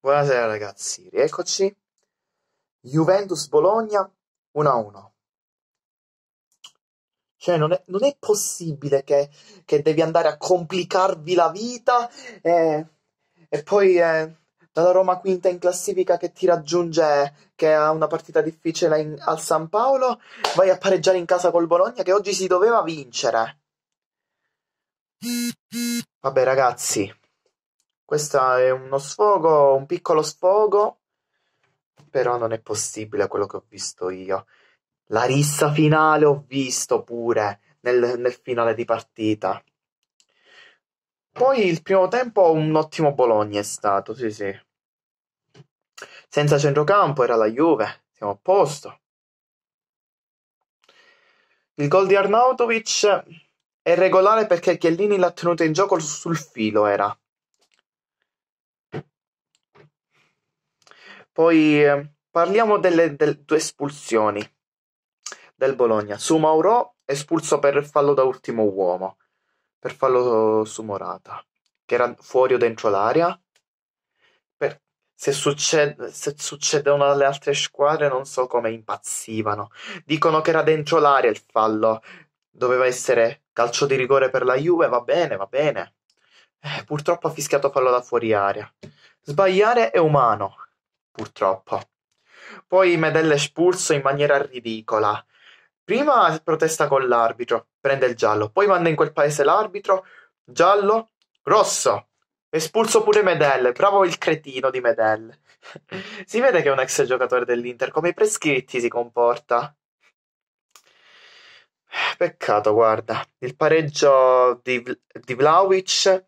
Buonasera ragazzi, rieccoci. Juventus-Bologna 1-1. Cioè, non è, non è possibile che, che, devi andare a complicarvi la vita e, e poi eh, dalla Roma quinta in classifica che ti raggiunge, che ha una partita difficile in, al San Paolo, vai a pareggiare in casa col Bologna che oggi si doveva vincere. Vabbè ragazzi, questo è uno sfogo, un piccolo sfogo, però non è possibile quello che ho visto io. La rissa finale ho visto pure nel, nel finale di partita. Poi il primo tempo un ottimo Bologna è stato, sì sì. Senza centrocampo era la Juve, siamo a posto. Il gol di Arnautovic è regolare perché Chiellini l'ha tenuto in gioco sul filo, era. Poi eh, parliamo delle, del, due espulsioni del Bologna. Su Mauro espulso per fallo da ultimo uomo, per fallo su Morata, che era fuori o dentro l'aria. Per, se, succede, se succedevano alle altre squadre non so come impazzivano. Dicono che era dentro l'aria il fallo. Doveva essere calcio di rigore per la Juve, va bene, va bene. Eh, purtroppo ha fischiato fallo da fuori aria. Sbagliare è umano, purtroppo. Poi Medella è espulso in maniera ridicola. Prima protesta con l'arbitro, prende il giallo, poi manda in quel paese l'arbitro, giallo, rosso. Espulso pure Medel, bravo il cretino di Medel. si vede che è un ex giocatore dell'Inter, come i prescritti si comporta. Peccato, guarda, il pareggio di, di Vlaovic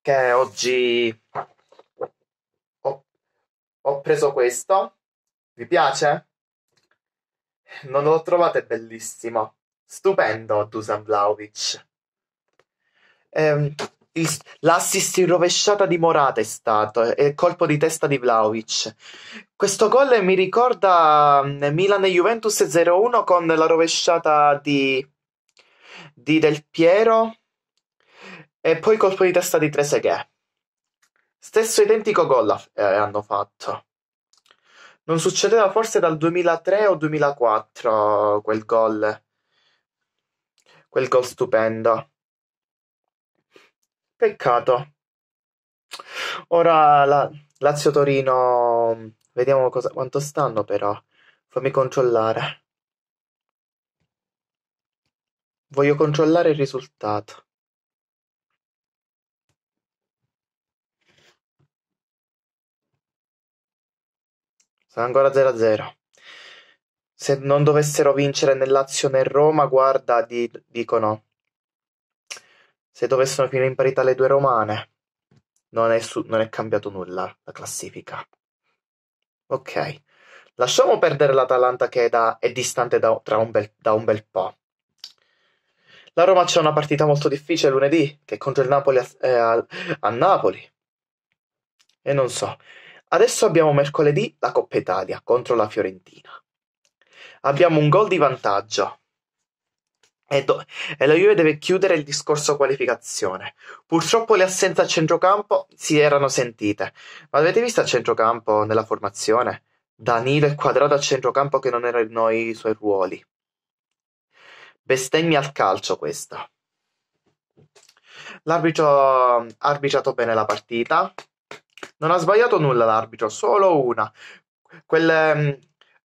che oggi ho preso questo. Vi piace? Non lo trovate bellissimo. Stupendo, Dusan Vlaovic. Ehm, l'assist in rovesciata di Morata è stato, il colpo di testa di Vlaovic. Questo gol mi ricorda mm, Milan e Juventus 0-1 con la rovesciata di, di Del Piero e poi colpo di testa di Trezeguet. Stesso identico gol eh, hanno fatto. Non succedeva forse dal 2003 o 2004 quel gol. Quel gol stupendo. Peccato. Ora la Lazio Torino. Vediamo cosa, quanto stanno però. Fammi controllare. Voglio controllare il risultato. Sarà ancora 0-0. Se non dovessero vincere né Lazio né Roma, guarda, di- dicono. Se dovessero finire in parità le due romane, non è, su- non è cambiato nulla la classifica. Ok. Lasciamo perdere l'Atalanta che è, da, è distante da un, bel, da, un bel, po'. La Roma c'è una partita molto difficile lunedì, che è contro il Napoli a, eh, a, a Napoli. E non so. Adesso abbiamo mercoledì la Coppa Italia contro la Fiorentina. Abbiamo un gol di vantaggio. E, do- e la Juve deve chiudere il discorso qualificazione. Purtroppo le assenze a centrocampo si erano sentite. Ma avete visto a centrocampo nella formazione? Danilo e quadrato a centrocampo che non erano i suoi ruoli. Bestemmia al calcio questa. L'arbitro ha arbitrato bene la partita, non ha sbagliato nulla l'arbitro, solo una. Quel, ehm,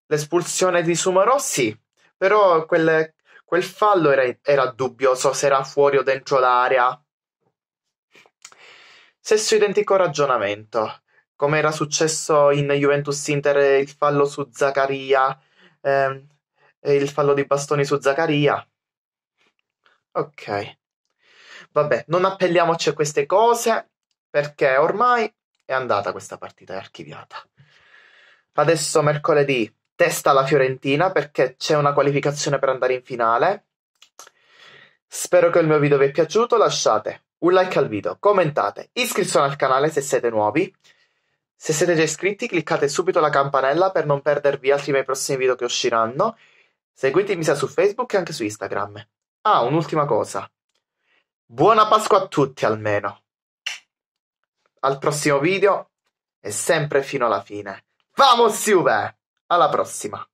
l'espulsione di Sumarossi, però quel, quel fallo era, era, dubbioso se era fuori o dentro l'area. Stesso identico ragionamento, come era successo in Juventus Inter il fallo su Zaccaria, eh, il fallo di bastoni su Zaccaria. Ok. Vabbè, non appelliamoci a queste cose perché ormai è andata questa partita, è archiviata. Adesso mercoledì testa la Fiorentina perché c'è una qualificazione per andare in finale. Spero che il mio video vi è piaciuto, lasciate un like al video, commentate, iscrivetevi al canale se siete nuovi. Se siete già iscritti cliccate subito la campanella per non perdervi altri miei prossimi video che usciranno. Seguitemi sia su Facebook che anche su Instagram. Ah, un'ultima cosa. Buona Pasqua a tutti almeno! al prossimo video e sempre fino alla fine. Vamos Juve! Alla prossima!